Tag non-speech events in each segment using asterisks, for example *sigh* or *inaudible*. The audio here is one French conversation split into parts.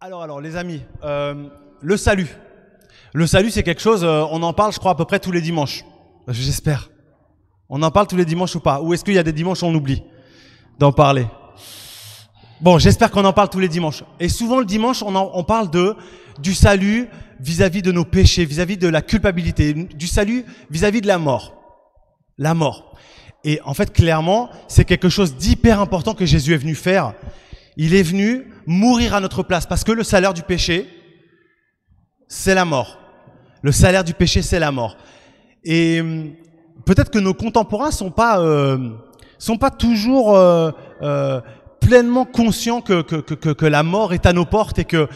Alors, alors, les amis, euh, le salut. Le salut, c'est quelque chose, euh, on en parle, je crois, à peu près tous les dimanches. Euh, j'espère. On en parle tous les dimanches ou pas Ou est-ce qu'il y a des dimanches où on oublie d'en parler Bon, j'espère qu'on en parle tous les dimanches. Et souvent le dimanche, on, en, parle de du salut vis-à-vis de nos péchés, vis-à-vis de la culpabilité, du salut vis à -vis de la mort. La mort. Et en fait, clairement, c'est quelque chose d'hyper important que Jésus est venu faire il est venu mourir à notre place parce que le salaire du péché, c'est la mort. Le salaire du péché, c'est la mort. Et hum, peut-être que nos contemporains sont pas euh, sont pas toujours euh, euh, pleinement conscients que que, que la mort est à nos portes et que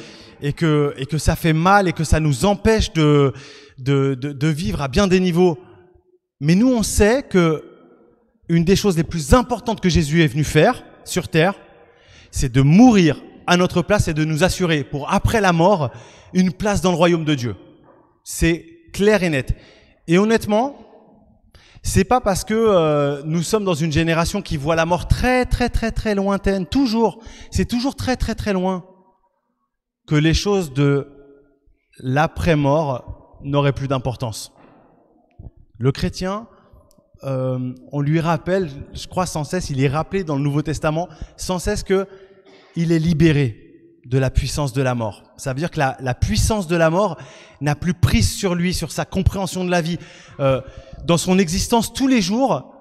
et que et que ça fait mal et que ça nous empêche de de, de, de vivre à bien des niveaux. Mais nous, on sait que une des choses les plus importantes que Jésus est venu faire sur terre, c'est de mourir à notre place et de nous assurer pour après la mort une place dans le royaume de Dieu. C'est clair et net. Et honnêtement, c'est pas parce que euh, nous sommes dans une génération qui voit la mort très très très très lointaine, toujours, c'est toujours très très très loin, que les choses de l'après-mort n'auraient plus d'importance. Le chrétien, euh, on lui rappelle, je crois sans cesse, il est rappelé dans le Nouveau Testament sans cesse que il est libéré de la puissance de la mort. Ça veut dire que la, puissance de la mort n'a plus prise sur lui, sur sa compréhension de la vie. Euh, dans son existence tous les jours,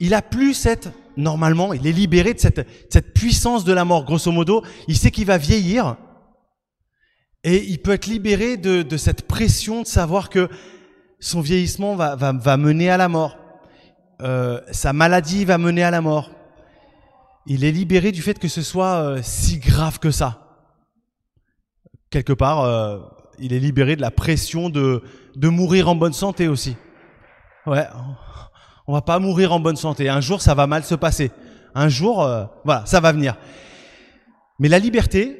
il a plus cette, normalement, il est libéré de cette, cette puissance de la mort, grosso modo. Il sait qu'il va vieillir et il peut être libéré de, cette pression de savoir que son vieillissement va, mener à la mort. Euh, sa maladie va mener à la mort il est libéré du fait que ce soit euh, si grave que ça. Quelque part, euh, il est libéré de la pression de, mourir en bonne santé aussi. Ouais, on va pas mourir en bonne santé. Un jour, ça va mal se passer. Un jour, euh, ça va venir. Mais la liberté,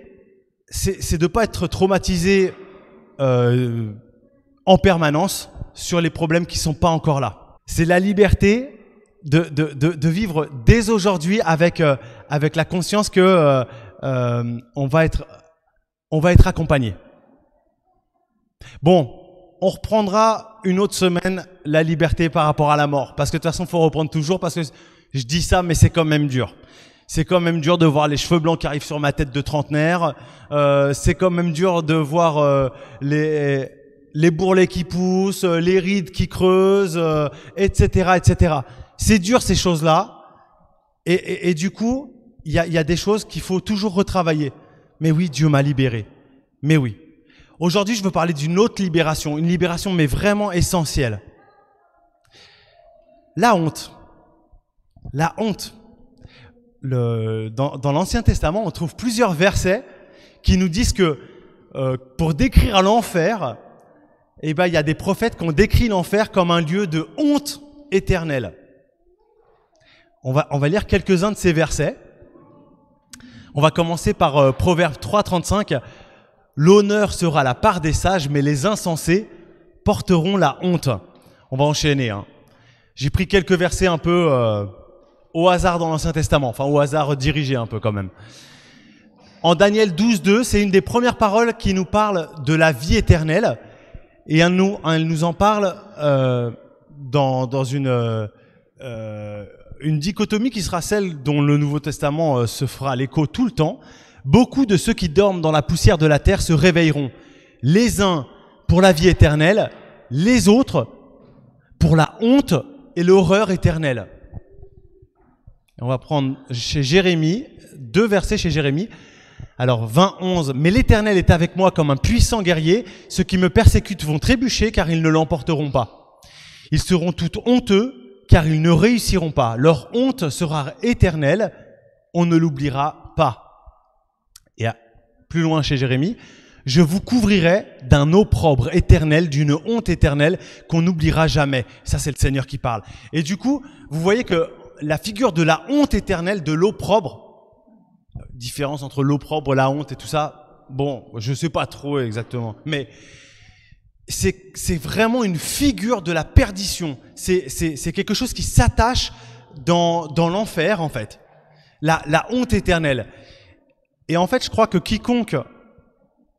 c'est de ne pas être traumatisé en permanence sur les problèmes qui ne sont pas encore là. C'est la liberté de, de, de, de vivre dès aujourd'hui avec, euh, avec la conscience que euh, euh, on va être, on va être accompagné. Bon, on reprendra une autre semaine la liberté par rapport à la mort, parce que de toute façon, faut reprendre toujours, parce que je dis ça, mais c'est quand même dur. C'est quand même dur de voir les cheveux blancs qui arrivent sur ma tête de trentenaire. Euh, c'est quand même dur de voir euh, les les bourrelets qui poussent, les rides qui creusent, etc., etc. C'est dur ces choses-là. Et, du coup, il y a, des choses qu'il faut toujours retravailler. Mais oui, Dieu m'a libéré. Mais oui. Aujourd'hui, je veux parler d'une autre libération, une libération mais vraiment essentielle. La honte. La honte. dans, l'Ancien Testament, on trouve plusieurs versets qui nous disent que euh, pour décrire l'enfer, eh ben, il y a des prophètes qui ont décrit l'enfer comme un lieu de honte éternelle. On va, on va lire quelques-uns de ces versets. On va commencer par euh, Proverbe 3, 35. L'honneur sera la part des sages, mais les insensés porteront la honte. On va enchaîner. Hein. J'ai pris quelques versets un peu euh, au hasard dans l'Ancien Testament, enfin au hasard dirigé un peu quand même. En Daniel 12, 2, c'est une des premières paroles qui nous parle de la vie éternelle. Et elle nous, en parle euh, dans, dans, une, une dichotomie qui sera celle dont le Nouveau Testament euh, se fera l'écho tout le temps. Beaucoup de ceux qui dorment dans la poussière de la terre se réveilleront, les uns pour la vie éternelle, les autres pour la honte et l'horreur éternelle. On va prendre chez Jérémie, deux versets chez Jérémie. Alors 20, 11, mais l'Éternel est avec moi comme un puissant guerrier, ceux qui me persécutent vont trébucher car ils ne l'emporteront pas. Ils seront tous honteux car ils ne réussiront pas. Leur honte sera éternelle, on ne l'oubliera pas. Et plus loin chez Jérémie, je vous couvrirai d'un opprobre éternel, d'une honte éternelle qu'on n'oubliera jamais. Ça, c'est le Seigneur qui parle. Et du coup, vous voyez que la figure de la honte éternelle, de l'opprobre, euh, différence entre l'opprobre, la honte et tout ça, bon, je ne sais pas trop exactement, mais c'est vraiment une figure de la perdition. C'est quelque chose qui s'attache dans, l'enfer, en fait. La, honte éternelle. Et en fait, je crois que quiconque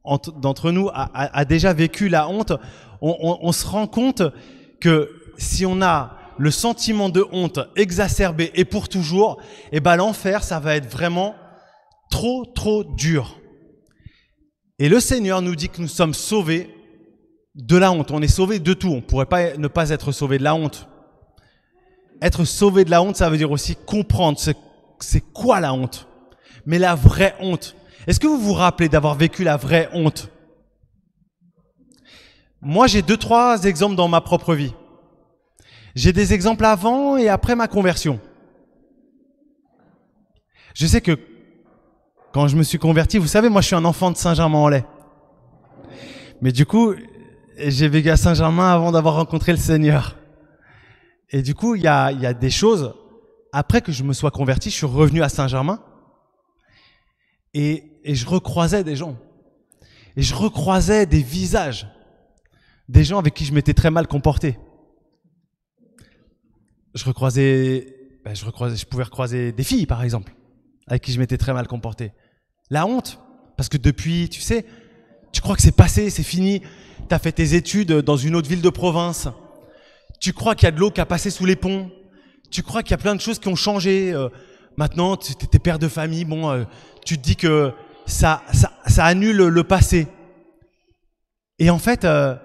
d'entre nous a, déjà vécu la honte, on, se rend compte que si on a le sentiment de honte exacerbé et pour toujours, eh ben l'enfer, ça va être vraiment trop, trop dur. Et le Seigneur nous dit que nous sommes sauvés de la honte. On est sauvé de tout. On pourrait pas ne pas être sauvé de la honte. Être sauvé de la honte, ça veut dire aussi comprendre c'est quoi la honte. Mais la vraie honte. Est-ce que vous vous rappelez d'avoir vécu la vraie honte Moi, j'ai deux, trois exemples dans ma propre vie. J'ai des exemples avant et après ma conversion. Je sais que quand je me suis converti, vous savez, moi je suis un enfant de Saint-Germain-en-Laye. Mais du coup, j'ai vécu à Saint-Germain avant d'avoir rencontré le Seigneur. Et du coup, il y a, des choses. Après que je me sois converti, je suis revenu à Saint-Germain et, je recroisais des gens. Et je recroisais des visages, des gens avec qui je m'étais très mal comporté. Je ben, je recroisais, je pouvais recroiser des filles par exemple, avec qui je m'étais très mal comporté. La honte, parce que depuis, tu sais, tu crois que c'est passé, c'est fini. Tu as fait tes études dans une autre ville de province. Tu crois qu'il y a de l'eau qui a passé sous les ponts. Tu crois qu'il y a plein de choses qui ont changé. Euh, maintenant, tu es père de famille. Bon, euh, tu te dis que ça, ça, annule le passé. Et en fait, euh,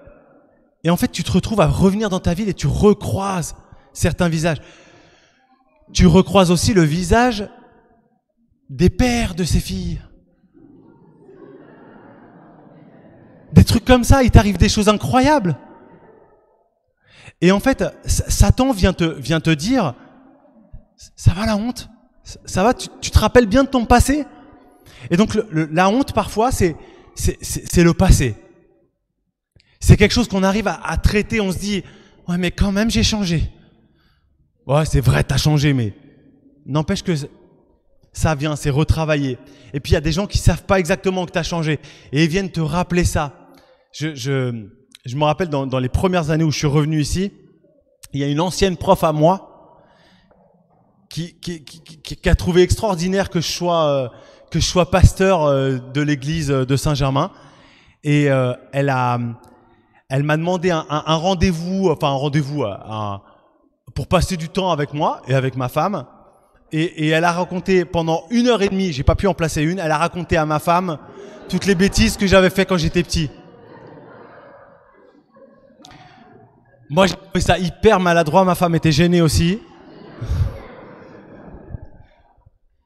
et en fait, tu te retrouves à revenir dans ta ville et tu recroises certains visages. Tu recroises aussi le visage des pères de ces filles. Des trucs comme ça, il t'arrive des choses incroyables. Et en fait, Satan vient te, vient te dire, ça va la honte Ça va, tu, te rappelles bien de ton passé Et donc la honte parfois, c'est le passé. C'est quelque chose qu'on arrive à, traiter, on se dit, ouais mais quand même j'ai changé. Ouais c'est vrai, t'as changé, mais n'empêche que ça vient, c'est retravaillé. Et puis il y a des gens qui savent pas exactement que t'as changé, et ils viennent te rappeler ça je, me rappelle dans, les premières années où je suis revenu ici, il y a une ancienne prof à moi qui, qui, a trouvé extraordinaire que je sois, euh, que je sois pasteur euh, de l'église euh, de Saint-Germain. Et elle elle m'a demandé un, rendez-vous, enfin un rendez-vous pour passer du temps avec moi et avec ma femme. Et, et, elle a raconté pendant une heure et demie, j'ai pas pu en placer une, elle a raconté à ma femme toutes les bêtises que j'avais fait quand j'étais petit. Moi, j'ai trouvé ça hyper maladroit. Ma femme était gênée aussi.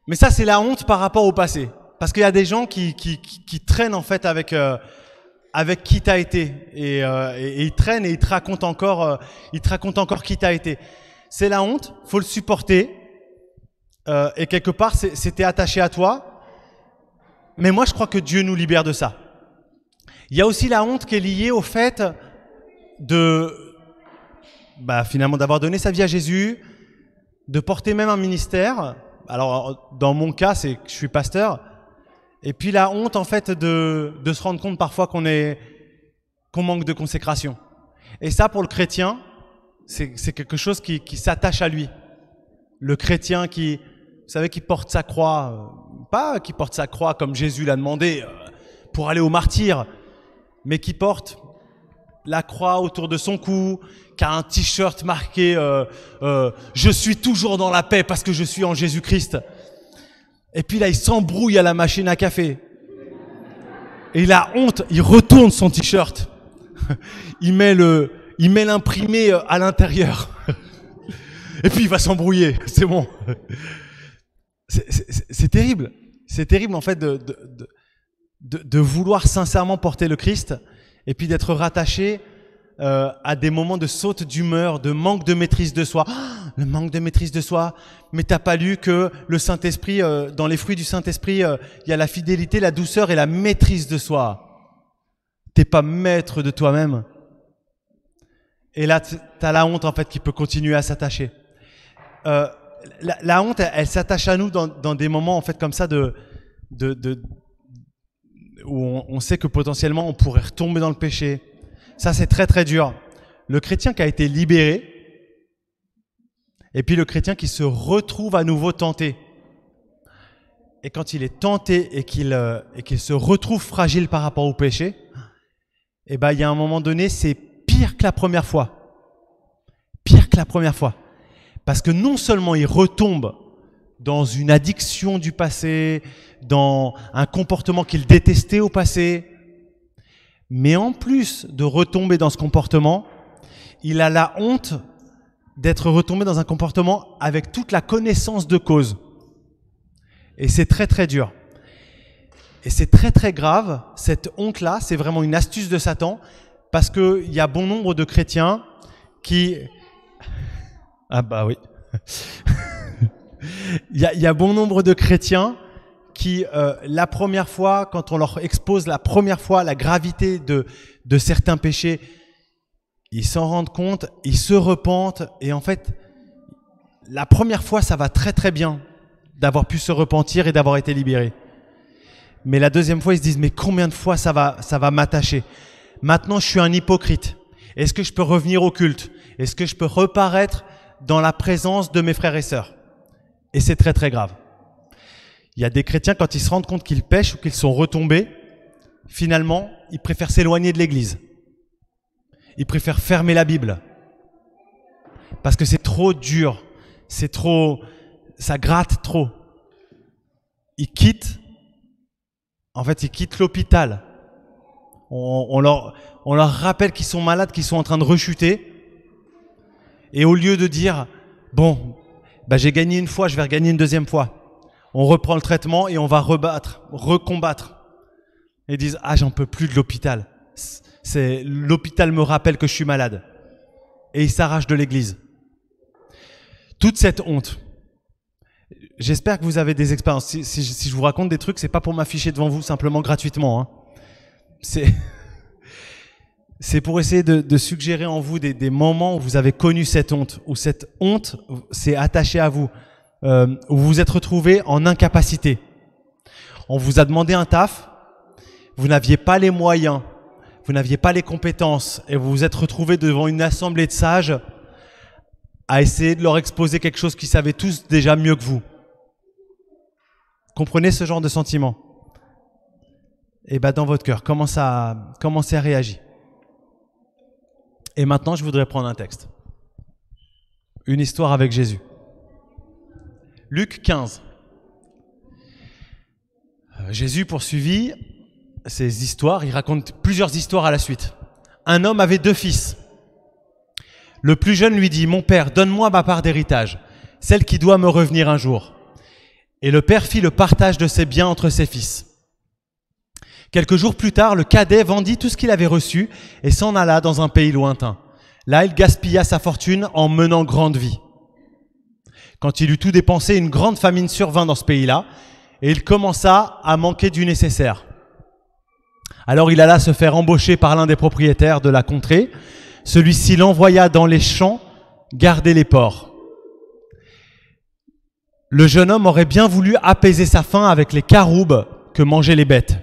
Mais ça, c'est la honte par rapport au passé. Parce qu'il y a des gens qui, qui, qui, traînent en fait avec, euh, avec qui t'as été. Euh, et, et, ils traînent et ils te racontent encore, euh, ils racontent encore qui t'as été. C'est la honte, faut le supporter. et quelque part, c'était attaché à toi. Mais moi, je crois que Dieu nous libère de ça. Il y a aussi la honte qui est liée au fait de, bah, finalement d'avoir donné sa vie à Jésus, de porter même un ministère. Alors dans mon cas, c'est que je suis pasteur. Et puis la honte en fait de, de se rendre compte parfois qu'on est qu'on manque de consécration. Et ça pour le chrétien, c'est quelque chose qui, qui s'attache à lui. Le chrétien qui, vous savez, qui porte sa croix, euh, pas qui porte sa croix comme Jésus l'a demandé euh, pour aller au martyr, mais qui porte la croix autour de son cou, qui a un t-shirt marqué euh, euh, Je suis toujours dans la paix parce que je suis en Jésus-Christ ⁇ Et puis là, il s'embrouille à la machine à café. Et il a honte, il retourne son t-shirt. *laughs* Il met l'imprimé euh, à l'intérieur. *laughs* Et puis il va s'embrouiller, *laughs* c'est bon. C'est terrible. C'est terrible en fait de, vouloir sincèrement porter le Christ et puis d'être rattaché euh, à des moments de saute d'humeur, de manque de maîtrise de soi. Ah, le manque de maîtrise de soi. Mais t'as pas lu que le Saint-Esprit, euh, dans les fruits du Saint-Esprit, euh, il y a la fidélité, la douceur et la maîtrise de soi. T'es pas maître de toi-même. Et là, t'as la honte en fait qui peut continuer à s'attacher. La, honte, elle, s'attache à nous dans, des moments en fait comme ça de, de, où on sait que potentiellement on pourrait retomber dans le péché, ça, c'est très très dur. Le chrétien qui a été libéré, et puis le chrétien qui se retrouve à nouveau tenté. Et quand il est tenté euh, et qu'il se retrouve fragile par rapport au péché, eh ben, il y a un moment donné, c'est pire que la première fois. Pire que la première fois. Parce que non seulement il retombe dans une addiction du passé, dans un comportement qu'il détestait au passé, mais en plus de retomber dans ce comportement, il a la honte d'être retombé dans un comportement avec toute la connaissance de cause. Et c'est très très dur. Et c'est très très grave, cette honte-là, c'est vraiment une astuce de Satan, parce qu'il y a bon nombre de chrétiens qui... Ah bah oui. *laughs* Il y, a bon nombre de chrétiens qui, euh, la première fois, quand on leur expose la première fois la gravité de, certains péchés, ils s'en rendent compte, ils se repentent, et en fait, la première fois, ça va très très bien d'avoir pu se repentir et d'avoir été libéré. Mais la deuxième fois, ils se disent, mais combien de fois ça va, ça va m'attacher Maintenant, je suis un hypocrite. Est-ce que je peux revenir au culte Est-ce que je peux reparaître dans la présence de mes frères et sœurs Et c'est très très grave. Il y a des chrétiens, quand ils se rendent compte qu'ils pêchent ou qu'ils sont retombés, finalement, ils préfèrent s'éloigner de l'Église. Ils préfèrent fermer la Bible. Parce que c'est trop dur. C'est trop... Ça gratte trop. Ils quittent. En fait, ils quittent l'hôpital. On, leur, leur rappelle qu'ils sont malades, qu'ils sont en train de rechuter. Et au lieu de dire, bon, bah, j'ai gagné une fois, je vais regagner une deuxième fois on reprend le traitement et on va rebattre, recombattre. Et ils disent ah j'en peux plus de l'hôpital. C'est l'hôpital me rappelle que je suis malade. Et ils s'arrachent de l'église. Toute cette honte. J'espère que vous avez des expériences. Si, je vous raconte des trucs, c'est pas pour m'afficher devant vous simplement gratuitement. Hein. C'est *laughs* c'est pour essayer de, suggérer en vous des, des moments où vous avez connu cette honte, où cette honte s'est attachée à vous. Euh, où vous vous êtes retrouvé en incapacité. On vous a demandé un taf, vous n'aviez pas les moyens, vous n'aviez pas les compétences, et vous vous êtes retrouvé devant une assemblée de sages à essayer de leur exposer quelque chose qu'ils savaient tous déjà mieux que vous. Comprenez ce genre de sentiment. Et eh bien dans votre cœur, comment ça, comment ça réagit Et maintenant, je voudrais prendre un texte. Une histoire avec Jésus. Luc 15. Euh, Jésus poursuivit ses histoires, il raconte plusieurs histoires à la suite. Un homme avait deux fils. Le plus jeune lui dit, Mon père, donne-moi ma part d'héritage, celle qui doit me revenir un jour. Et le père fit le partage de ses biens entre ses fils. Quelques jours plus tard, le cadet vendit tout ce qu'il avait reçu et s'en alla dans un pays lointain. Là, il gaspilla sa fortune en menant grande vie quand il eut tout dépensé, une grande famine survint dans ce pays-là, et il commença à manquer du nécessaire. Alors il alla se faire embaucher par l'un des propriétaires de la contrée. Celui-ci l'envoya dans les champs garder les porcs. Le jeune homme aurait bien voulu apaiser sa faim avec les caroubes que mangeaient les bêtes,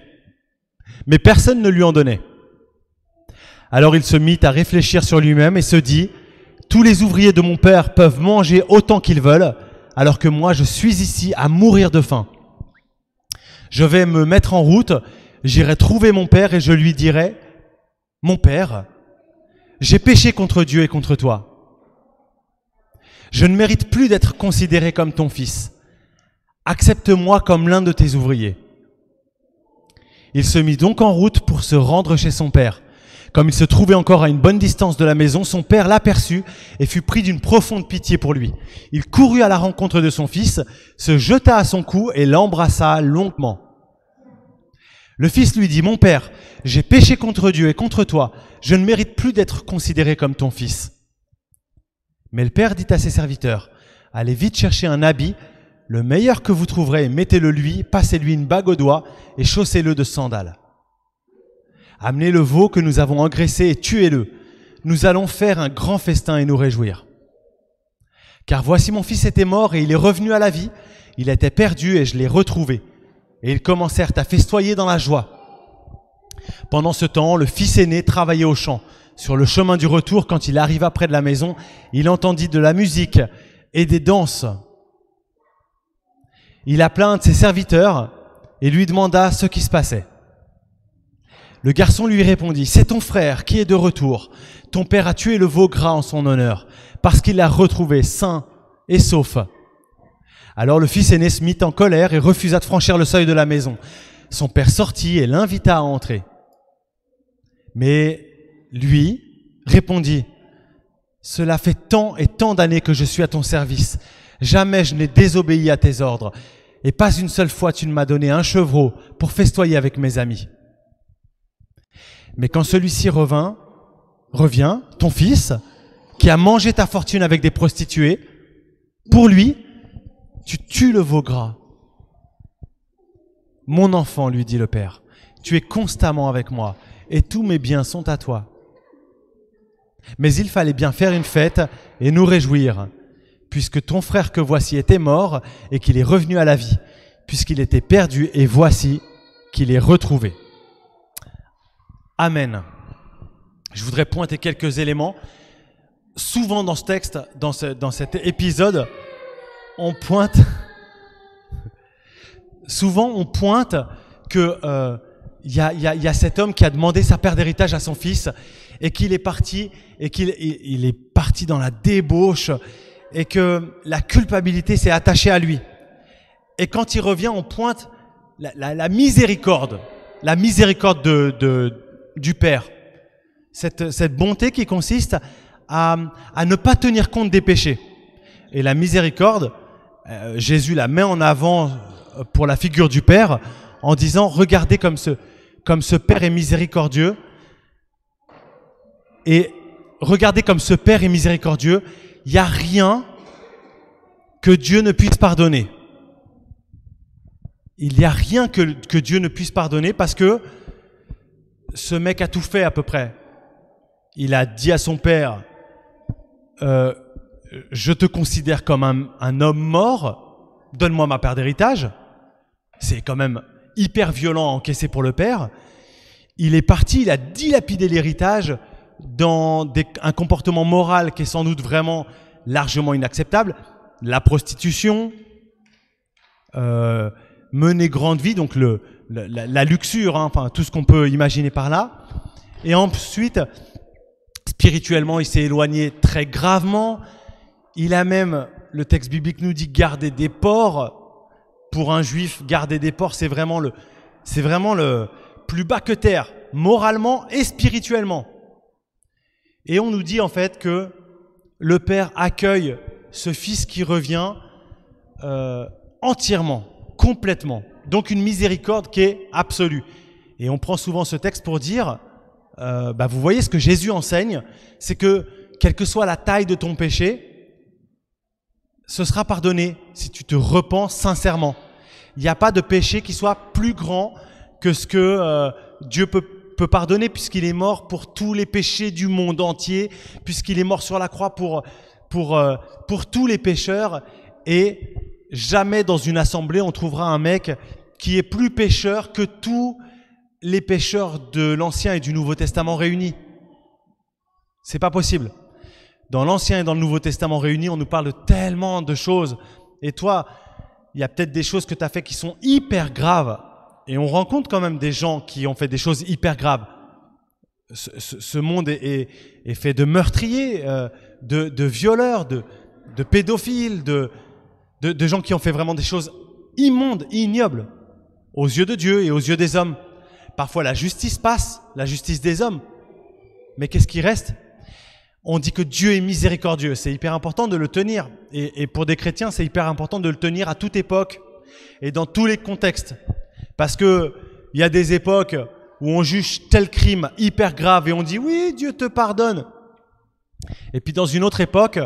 mais personne ne lui en donnait. Alors il se mit à réfléchir sur lui-même et se dit, tous les ouvriers de mon père peuvent manger autant qu'ils veulent, alors que moi je suis ici à mourir de faim. Je vais me mettre en route, j'irai trouver mon père et je lui dirai, Mon père, j'ai péché contre Dieu et contre toi. Je ne mérite plus d'être considéré comme ton fils. Accepte-moi comme l'un de tes ouvriers. Il se mit donc en route pour se rendre chez son père. Comme il se trouvait encore à une bonne distance de la maison, son père l'aperçut et fut pris d'une profonde pitié pour lui. Il courut à la rencontre de son fils, se jeta à son cou et l'embrassa longuement. Le fils lui dit, Mon père, j'ai péché contre Dieu et contre toi, je ne mérite plus d'être considéré comme ton fils. Mais le père dit à ses serviteurs, Allez vite chercher un habit, le meilleur que vous trouverez, mettez-le lui, passez-lui une bague au doigt et chaussez-le de sandales. Amenez le veau que nous avons engraissé et tuez-le. Nous allons faire un grand festin et nous réjouir. Car voici mon fils était mort et il est revenu à la vie. Il était perdu et je l'ai retrouvé. Et ils commencèrent à festoyer dans la joie. Pendant ce temps, le fils aîné travaillait au champ. Sur le chemin du retour, quand il arriva près de la maison, il entendit de la musique et des danses. Il appela un de ses serviteurs et lui demanda ce qui se passait. Le garçon lui répondit, C'est ton frère qui est de retour. Ton père a tué le veau gras en son honneur, parce qu'il l'a retrouvé sain et sauf. Alors le fils aîné se mit en colère et refusa de franchir le seuil de la maison. Son père sortit et l'invita à entrer. Mais lui répondit, Cela fait tant et tant d'années que je suis à ton service. Jamais je n'ai désobéi à tes ordres. Et pas une seule fois tu ne m'as donné un chevreau pour festoyer avec mes amis. Mais quand celui-ci revint, revient, ton fils, qui a mangé ta fortune avec des prostituées, pour lui, tu tues le veau gras. Mon enfant, lui dit le père, tu es constamment avec moi, et tous mes biens sont à toi. Mais il fallait bien faire une fête et nous réjouir, puisque ton frère que voici était mort et qu'il est revenu à la vie, puisqu'il était perdu et voici qu'il est retrouvé. Amen. Je voudrais pointer quelques éléments. Souvent dans ce texte, dans, cet épisode, on pointe, *laughs* souvent on pointe que il euh, y, a, cet homme qui a demandé sa part d'héritage à son fils et qu'il est parti et qu'il est parti dans la débauche et que la culpabilité s'est attachée à lui. Et quand il revient, on pointe la, miséricorde, la miséricorde de, du Père. Cette, bonté qui consiste à, ne pas tenir compte des péchés. Et la miséricorde, euh, Jésus la met en avant euh, pour la figure du Père en disant, regardez comme ce, Père est miséricordieux. Et regardez comme ce Père est miséricordieux. Il n'y a rien que Dieu ne puisse pardonner. Il n'y a rien que, Dieu ne puisse pardonner parce que ce mec a tout fait à peu près. Il a dit à son père, euh, je te considère comme un, homme mort, donne-moi ma part d'héritage. C'est quand même hyper violent encaissé pour le père. Il est parti, il a dilapidé l'héritage dans un comportement moral qui est sans doute vraiment largement inacceptable. La prostitution, euh, mener grande vie, donc le, la, luxure, hein, enfin tout ce qu'on peut imaginer par là. Et ensuite, spirituellement, il s'est éloigné très gravement. Il a même, le texte biblique nous dit, garder des porcs. Pour un juif, garder des porcs, c'est vraiment le, c'est vraiment le plus bas que terre, moralement et spirituellement. Et on nous dit en fait que le Père accueille ce fils qui revient euh, entièrement, complètement donc une miséricorde qui est absolue. Et on prend souvent ce texte pour dire, euh, bah, vous voyez ce que Jésus enseigne, c'est que quelle que soit la taille de ton péché, ce sera pardonné si tu te repens sincèrement. Il n'y a pas de péché qui soit plus grand que ce que euh, Dieu peut, pardonner puisqu'il est mort pour tous les péchés du monde entier, puisqu'il est mort sur la croix pour, pour, euh, pour tous les pécheurs. Et jamais dans une assemblée on trouvera un mec qui est plus pécheur que tous les pêcheurs de l'Ancien et du Nouveau Testament réunis. C'est pas possible. Dans l'Ancien et dans le Nouveau Testament réunis, on nous parle tellement de choses. Et toi, il y a peut-être des choses que tu as fait qui sont hyper graves. Et on rencontre quand même des gens qui ont fait des choses hyper graves. Ce, monde est, fait de meurtriers, euh, de, violeurs, de pédophiles, de, de, gens qui ont fait vraiment des choses immondes et ignobles aux yeux de Dieu et aux yeux des hommes. Parfois la justice passe, la justice des hommes. Mais qu'est-ce qui reste On dit que Dieu est miséricordieux. C'est hyper important de le tenir. Et, et pour des chrétiens, c'est hyper important de le tenir à toute époque et dans tous les contextes. Parce que il y a des époques où on juge tel crime hyper grave et on dit oui, Dieu te pardonne. Et puis dans une autre époque,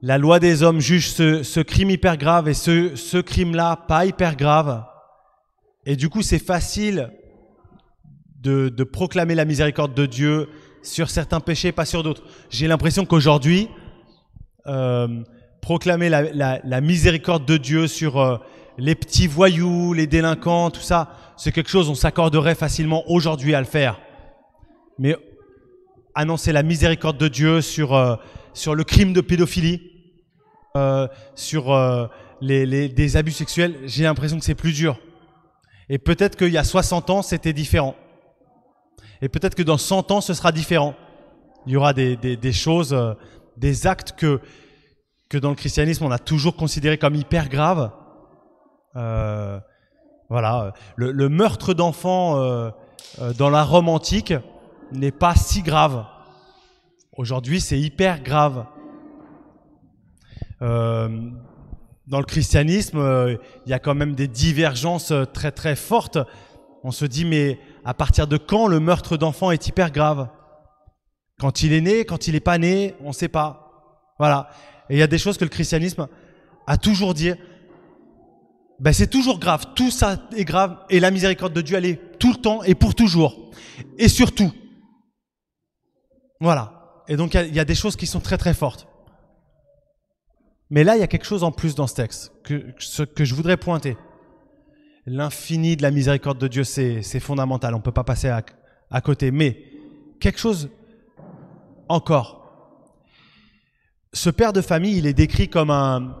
la loi des hommes juge ce, crime hyper grave et ce, crime-là pas hyper grave. Et du coup, c'est facile de, proclamer la miséricorde de Dieu sur certains péchés, pas sur d'autres. J'ai l'impression qu'aujourd'hui, euh, proclamer la, miséricorde de Dieu sur euh, les petits voyous, les délinquants, tout ça, c'est quelque chose on s'accorderait facilement aujourd'hui à le faire. Mais annoncer la miséricorde de Dieu sur... Euh, sur le crime de pédophilie, euh, sur euh, les, des abus sexuels, j'ai l'impression que c'est plus dur. Et peut-être qu'il y a 60 ans, c'était différent. Et peut-être que dans 100 ans, ce sera différent. Il y aura des, choses, euh, des actes que, que dans le christianisme, on a toujours considéré comme hyper graves. voilà. Le, le meurtre d'enfants dans la Rome antique n'est pas si grave Aujourd'hui, c'est hyper grave. Euh, dans le christianisme, euh, il y a quand même des divergences euh, très très fortes. On se dit, mais à partir de quand le meurtre d'enfant est hyper grave Quand il est né, quand il n'est pas né, on ne sait pas. Voilà. Et il y a des choses que le christianisme a toujours dit. Ben c'est toujours grave, tout ça est grave, et la miséricorde de Dieu, elle est tout le temps et pour toujours. Et surtout, voilà, et donc, il y, a des choses qui sont très très fortes. Mais là, il y a quelque chose en plus dans ce texte que, ce, que je voudrais pointer. L'infini de la miséricorde de Dieu, c'est fondamental. On ne peut pas passer à, à côté. Mais quelque chose encore. Ce père de famille, il est décrit comme un,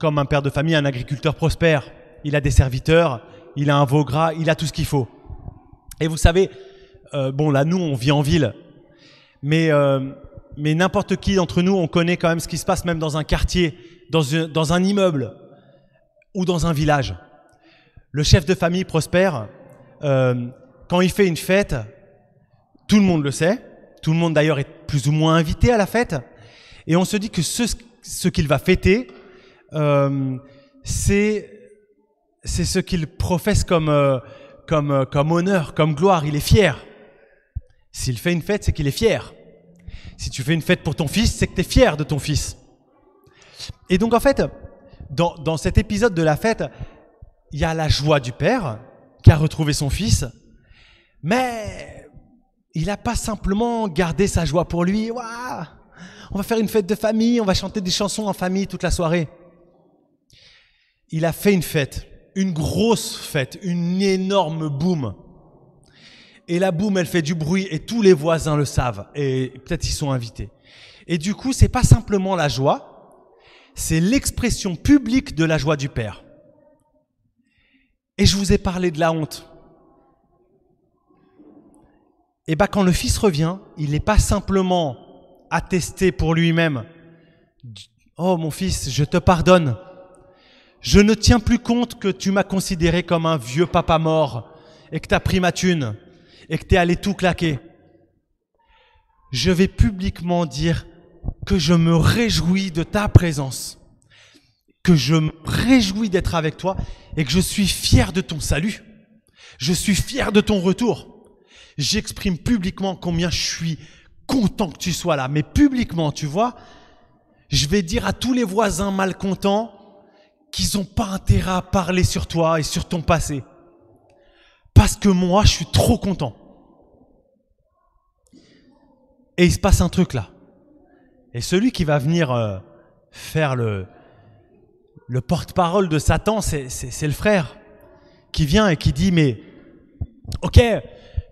comme un père de famille, un agriculteur prospère. Il a des serviteurs, il a un veau gras, il a tout ce qu'il faut. Et vous savez, euh, bon là, nous, on vit en ville, mais euh, mais n'importe qui d'entre nous, on connaît quand même ce qui se passe même dans un quartier, dans, un immeuble ou dans un village. Le chef de famille prospère, euh, quand il fait une fête, tout le monde le sait, tout le monde d'ailleurs est plus ou moins invité à la fête, et on se dit que ce, qu'il va fêter, euh, c'est ce qu'il professe comme, euh, comme honneur, comme gloire, il est fier. S'il fait une fête, c'est qu'il est fier. Si tu fais une fête pour ton fils, c'est que tu es fier de ton fils. Et donc en fait, dans, cet épisode de la fête, il y a la joie du père qui a retrouvé son fils, mais il n'a pas simplement gardé sa joie pour lui. Waouh on va faire une fête de famille, on va chanter des chansons en famille toute la soirée. Il a fait une fête, une grosse fête, une énorme boum. Et la boum, elle fait du bruit et tous les voisins le savent et peut-être ils sont invités. Et du coup, c'est pas simplement la joie, c'est l'expression publique de la joie du Père. Et je vous ai parlé de la honte. Et bien bah, quand le Fils revient, il n'est pas simplement attesté pour lui-même, Oh mon Fils, je te pardonne. Je ne tiens plus compte que tu m'as considéré comme un vieux papa mort et que tu as pris ma thune et que tu es allé tout claquer, je vais publiquement dire que je me réjouis de ta présence, que je me réjouis d'être avec toi et que je suis fier de ton salut. Je suis fier de ton retour. J'exprime publiquement combien je suis content que tu sois là, mais publiquement, tu vois, je vais dire à tous les voisins malcontents qu'ils n'ont pas intérêt à parler sur toi et sur ton passé parce que moi, je suis trop content. Et il se passe un truc là. Et celui qui va venir euh, faire le, le porte-parole de Satan, c'est le frère qui vient et qui dit, mais ok,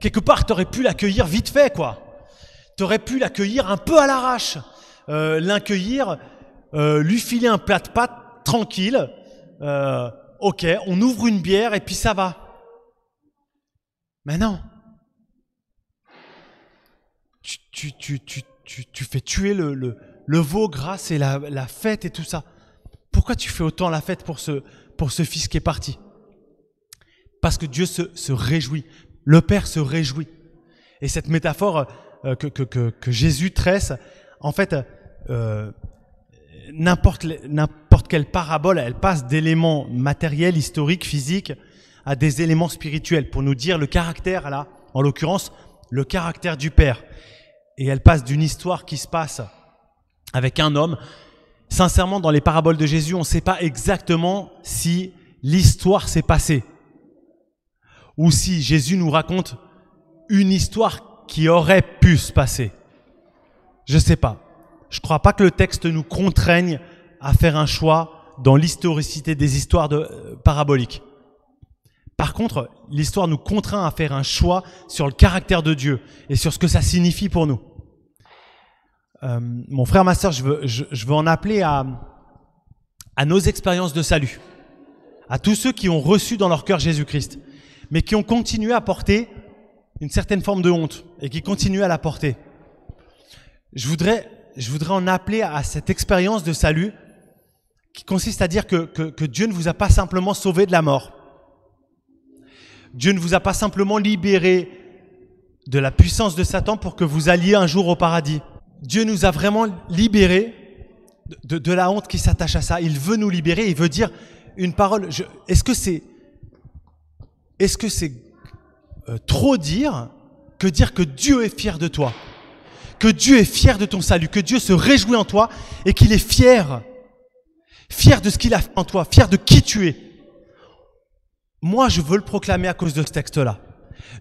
quelque part, t'aurais pu l'accueillir vite fait, quoi. T'aurais pu l'accueillir un peu à l'arrache, euh, l'accueillir, euh, lui filer un plat de pâtes tranquille. ok, on ouvre une bière et puis ça va. Mais non tu, fais tuer le, veau grâce et la, fête et tout ça. Pourquoi tu fais autant la fête pour ce, fils qui est parti Parce que Dieu se, réjouit. Le Père se réjouit. Et cette métaphore euh, que, Jésus tresse, en fait, euh, n'importe quelle parabole, elle passe d'éléments matériels, historiques, physiques, à des éléments spirituels pour nous dire le caractère, là, en l'occurrence, le caractère du Père. Et elle passe d'une histoire qui se passe avec un homme. Sincèrement, dans les paraboles de Jésus, on ne sait pas exactement si l'histoire s'est passée ou si Jésus nous raconte une histoire qui aurait pu se passer. Je ne sais pas. Je ne crois pas que le texte nous contraigne à faire un choix dans l'historicité des histoires euh, paraboliques. Par contre, l'histoire nous contraint à faire un choix sur le caractère de Dieu et sur ce que ça signifie pour nous. Euh, mon frère, ma soeur, je veux, en appeler à, nos expériences de salut, à tous ceux qui ont reçu dans leur cœur Jésus-Christ, mais qui ont continué à porter une certaine forme de honte et qui continuent à la porter. Je voudrais, je voudrais en appeler à cette expérience de salut qui consiste à dire que Dieu ne vous a pas simplement sauvé de la mort, Dieu ne vous a pas simplement libéré de la puissance de Satan pour que vous alliez un jour au paradis. Dieu nous a vraiment libéré de, la honte qui s'attache à ça. Il veut nous libérer, il veut dire une parole. Est-ce que c'est est -ce euh, trop dire que dire que Dieu est fier de toi Que Dieu est fier de ton salut, que Dieu se réjouit en toi et qu'il est fier Fier de ce qu'il a en toi, fier de qui tu es moi, je veux le proclamer à cause de ce texte-là.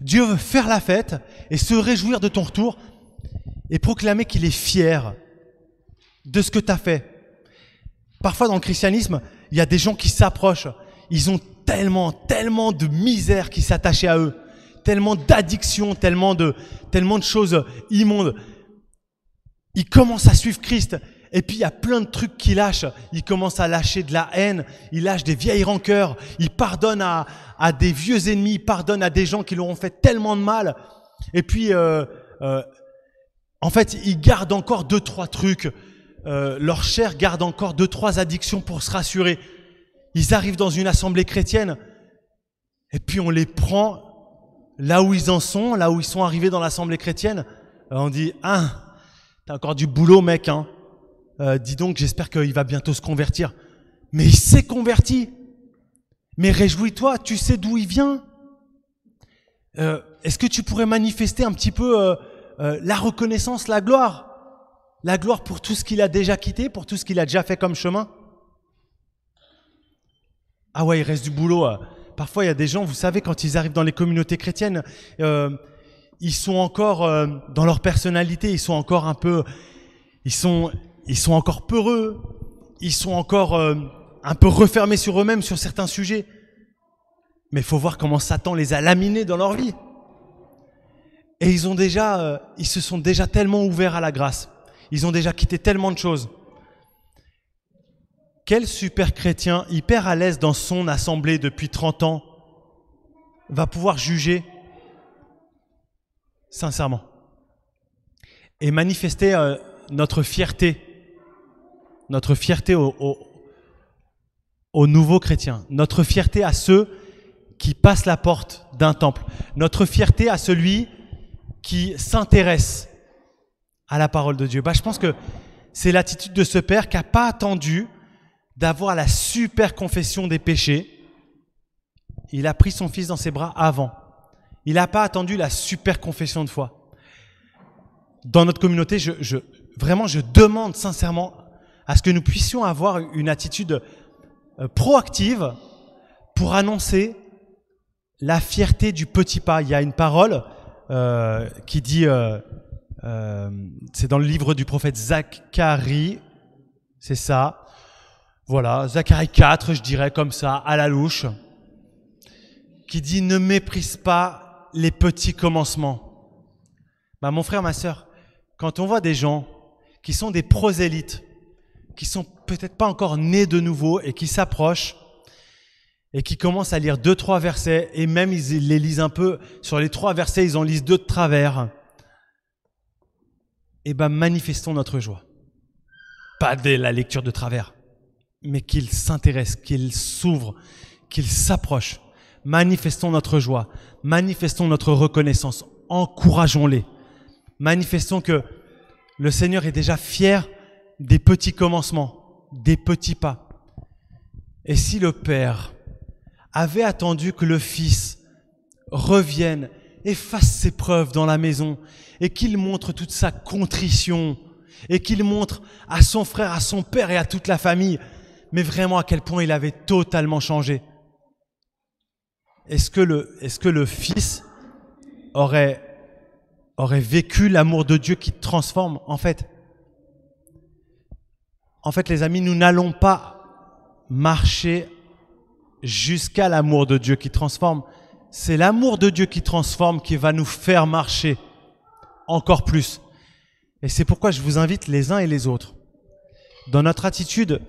Dieu veut faire la fête et se réjouir de ton retour et proclamer qu'il est fier de ce que tu as fait. Parfois dans le christianisme, il y a des gens qui s'approchent. Ils ont tellement, tellement de misère qui s'attachait à eux, tellement d'addictions, tellement de, tellement de choses immondes. Ils commencent à suivre Christ et puis il y a plein de trucs qu'il lâche. Il commence à lâcher de la haine, il lâche des vieilles rancœurs, il pardonne à, des vieux ennemis, il pardonne à des gens qui leur ont fait tellement de mal. Et puis, euh, euh, en fait, il garde encore deux, trois trucs. Euh, leur chair garde encore deux, trois addictions pour se rassurer. Ils arrivent dans une assemblée chrétienne et puis on les prend là où ils en sont, là où ils sont arrivés dans l'assemblée chrétienne. Euh, on dit, ah, t'as encore du boulot, mec, hein. Euh, dis donc, j'espère qu'il va bientôt se convertir. Mais il s'est converti. Mais réjouis-toi, tu sais d'où il vient. Euh, est-ce que tu pourrais manifester un petit peu euh, la reconnaissance, la gloire La gloire pour tout ce qu'il a déjà quitté, pour tout ce qu'il a déjà fait comme chemin Ah ouais, il reste du boulot. Hein. Parfois, il y a des gens, vous savez, quand ils arrivent dans les communautés chrétiennes, ils sont encore dans leur personnalité, ils sont encore un peu... Ils sont, ils sont encore peureux, ils sont encore euh, un peu refermés sur eux-mêmes sur certains sujets. Mais il faut voir comment Satan les a laminés dans leur vie. Et ils ont déjà, euh, ils se sont déjà tellement ouverts à la grâce. Ils ont déjà quitté tellement de choses. Quel super chrétien, hyper à l'aise dans son assemblée depuis 30 ans, va pouvoir juger sincèrement et manifester euh, notre fierté notre fierté aux, nouveaux chrétiens, notre fierté à ceux qui passent la porte d'un temple, notre fierté à celui qui s'intéresse à la parole de Dieu. Bah, je pense que c'est l'attitude de ce père qui n'a pas attendu d'avoir la super confession des péchés. Il a pris son fils dans ses bras avant. Il n'a pas attendu la super confession de foi. Dans notre communauté, je, vraiment, je demande sincèrement à ce que nous puissions avoir une attitude euh, proactive pour annoncer la fierté du petit pas. Il y a une parole euh, qui dit, euh, c'est dans le livre du prophète Zacharie, c'est ça. Voilà, Zacharie 4, je dirais comme ça, à la louche, qui dit ne méprise pas les petits commencements. Bah, mon frère, ma sœur, quand on voit des gens qui sont des prosélytes, qui sont peut-être pas encore nés de nouveau et qui s'approchent et qui commencent à lire deux, trois versets et même ils les lisent un peu. Sur les trois versets, ils en lisent deux de travers. et eh ben, manifestons notre joie. Pas dès la lecture de travers, mais qu'ils s'intéressent, qu'ils s'ouvrent, qu'ils s'approchent. Manifestons notre joie. Manifestons notre reconnaissance. Encourageons-les. Manifestons que le Seigneur est déjà fier des petits commencements, des petits pas. Et si le Père avait attendu que le Fils revienne et fasse ses preuves dans la maison et qu'il montre toute sa contrition et qu'il montre à son frère, à son père et à toute la famille, mais vraiment à quel point il avait totalement changé. Est-ce que le, est-ce que le Fils aurait, aurait vécu l'amour de Dieu qui transforme en fait en fait, les amis, nous n'allons pas marcher jusqu'à l'amour de Dieu qui transforme. C'est l'amour de Dieu qui transforme qui va nous faire marcher encore plus. Et c'est pourquoi je vous invite les uns et les autres, dans notre attitude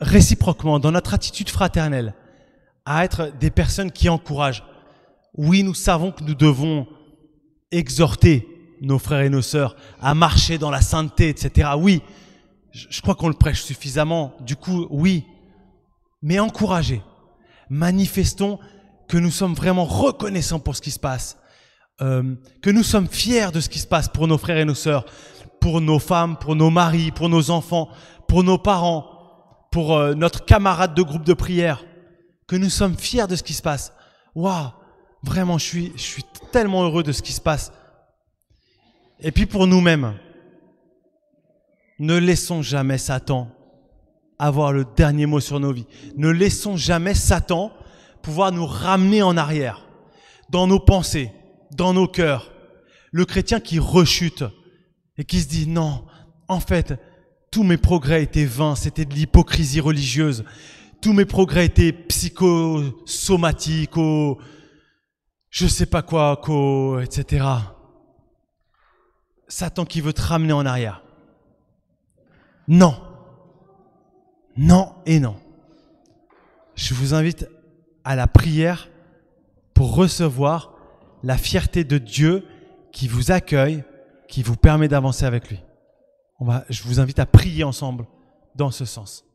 réciproquement, dans notre attitude fraternelle, à être des personnes qui encouragent. Oui, nous savons que nous devons exhorter nos frères et nos sœurs à marcher dans la sainteté, etc. Oui, je crois qu'on le prêche suffisamment. Du coup, oui, mais encouragez. Manifestons que nous sommes vraiment reconnaissants pour ce qui se passe, euh, que nous sommes fiers de ce qui se passe pour nos frères et nos sœurs, pour nos femmes, pour nos maris, pour nos enfants, pour nos parents, pour euh, notre camarade de groupe de prière, que nous sommes fiers de ce qui se passe. Waouh, vraiment, je suis, je suis tellement heureux de ce qui se passe. Et puis pour nous-mêmes, ne laissons jamais Satan avoir le dernier mot sur nos vies. Ne laissons jamais Satan pouvoir nous ramener en arrière, dans nos pensées, dans nos cœurs. Le chrétien qui rechute et qui se dit non, en fait, tous mes progrès étaient vains, c'était de l'hypocrisie religieuse. Tous mes progrès étaient psychosomatiques, au je sais pas quoi, etc. Satan qui veut te ramener en arrière. Non. Non et non. Je vous invite à la prière pour recevoir la fierté de Dieu qui vous accueille, qui vous permet d'avancer avec lui. je vous invite à prier ensemble dans ce sens.